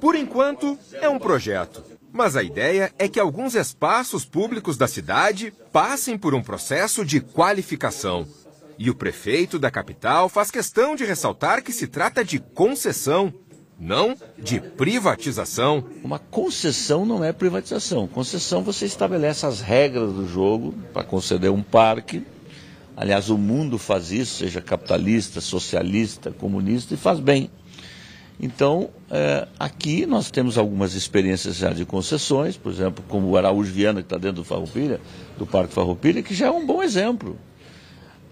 Por enquanto, é um projeto. Mas a ideia é que alguns espaços públicos da cidade passem por um processo de qualificação. E o prefeito da capital faz questão de ressaltar que se trata de concessão, não de privatização. Uma concessão não é privatização. Concessão você estabelece as regras do jogo para conceder um parque. Aliás, o mundo faz isso, seja capitalista, socialista, comunista, e faz bem. Então, é, aqui nós temos algumas experiências já de concessões, por exemplo, como o Araújo Viana, que está dentro do Farroupilha, do Parque Farroupilha, que já é um bom exemplo.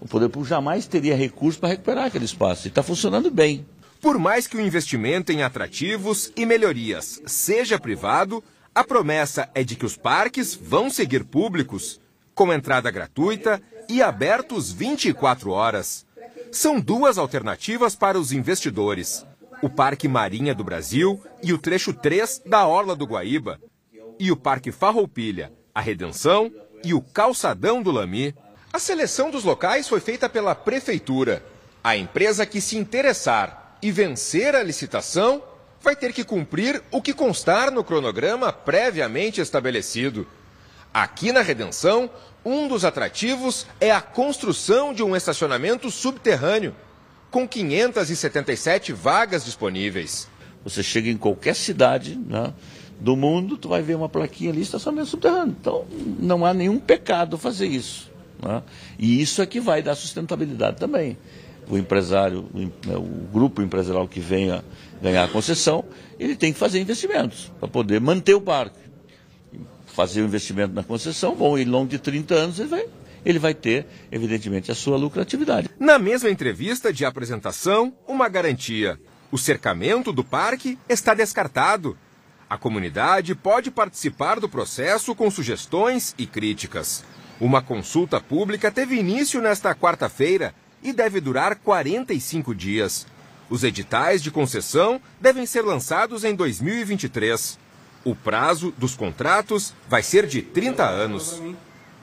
O poder público jamais teria recurso para recuperar aquele espaço, e está funcionando bem. Por mais que o investimento em atrativos e melhorias seja privado, a promessa é de que os parques vão seguir públicos, com entrada gratuita e abertos 24 horas. São duas alternativas para os investidores o Parque Marinha do Brasil e o trecho 3 da Orla do Guaíba, e o Parque Farroupilha, a Redenção e o Calçadão do Lami. A seleção dos locais foi feita pela prefeitura. A empresa que se interessar e vencer a licitação vai ter que cumprir o que constar no cronograma previamente estabelecido. Aqui na Redenção, um dos atrativos é a construção de um estacionamento subterrâneo com 577 vagas disponíveis. Você chega em qualquer cidade né, do mundo, tu vai ver uma plaquinha ali, estacionamento subterrâneo. Então, não há nenhum pecado fazer isso. Né? E isso é que vai dar sustentabilidade também. O empresário, o, né, o grupo empresarial que venha ganhar a concessão, ele tem que fazer investimentos para poder manter o parque. Fazer o investimento na concessão, bom, em longo de 30 anos ele vai ele vai ter, evidentemente, a sua lucratividade. Na mesma entrevista de apresentação, uma garantia. O cercamento do parque está descartado. A comunidade pode participar do processo com sugestões e críticas. Uma consulta pública teve início nesta quarta-feira e deve durar 45 dias. Os editais de concessão devem ser lançados em 2023. O prazo dos contratos vai ser de 30 anos.